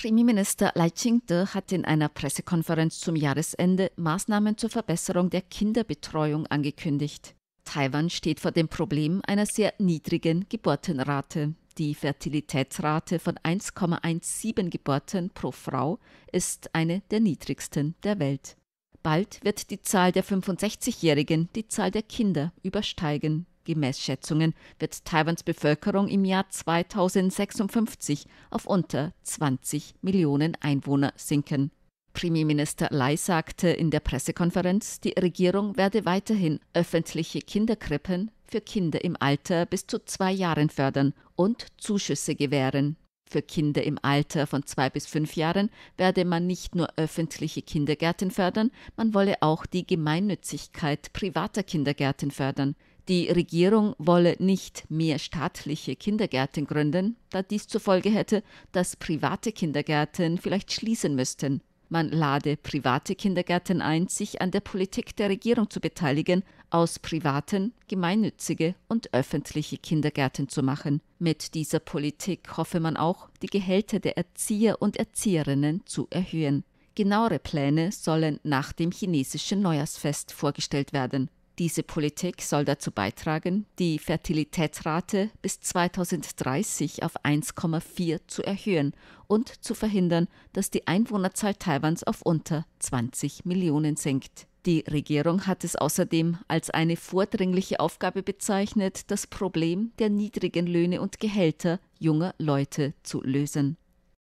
Premierminister Lai Ching-te hat in einer Pressekonferenz zum Jahresende Maßnahmen zur Verbesserung der Kinderbetreuung angekündigt. Taiwan steht vor dem Problem einer sehr niedrigen Geburtenrate. Die Fertilitätsrate von 1,17 Geburten pro Frau ist eine der niedrigsten der Welt. Bald wird die Zahl der 65-Jährigen die Zahl der Kinder übersteigen. Gemäß Schätzungen wird Taiwans Bevölkerung im Jahr 2056 auf unter 20 Millionen Einwohner sinken. Premierminister Lai sagte in der Pressekonferenz, die Regierung werde weiterhin öffentliche Kinderkrippen für Kinder im Alter bis zu zwei Jahren fördern und Zuschüsse gewähren. Für Kinder im Alter von zwei bis fünf Jahren werde man nicht nur öffentliche Kindergärten fördern, man wolle auch die Gemeinnützigkeit privater Kindergärten fördern. Die Regierung wolle nicht mehr staatliche Kindergärten gründen, da dies zur Folge hätte, dass private Kindergärten vielleicht schließen müssten. Man lade private Kindergärten ein, sich an der Politik der Regierung zu beteiligen, aus privaten, gemeinnützige und öffentliche Kindergärten zu machen. Mit dieser Politik hoffe man auch, die Gehälter der Erzieher und Erzieherinnen zu erhöhen. Genauere Pläne sollen nach dem chinesischen Neujahrsfest vorgestellt werden. Diese Politik soll dazu beitragen, die Fertilitätsrate bis 2030 auf 1,4 zu erhöhen und zu verhindern, dass die Einwohnerzahl Taiwans auf unter 20 Millionen sinkt. Die Regierung hat es außerdem als eine vordringliche Aufgabe bezeichnet, das Problem der niedrigen Löhne und Gehälter junger Leute zu lösen.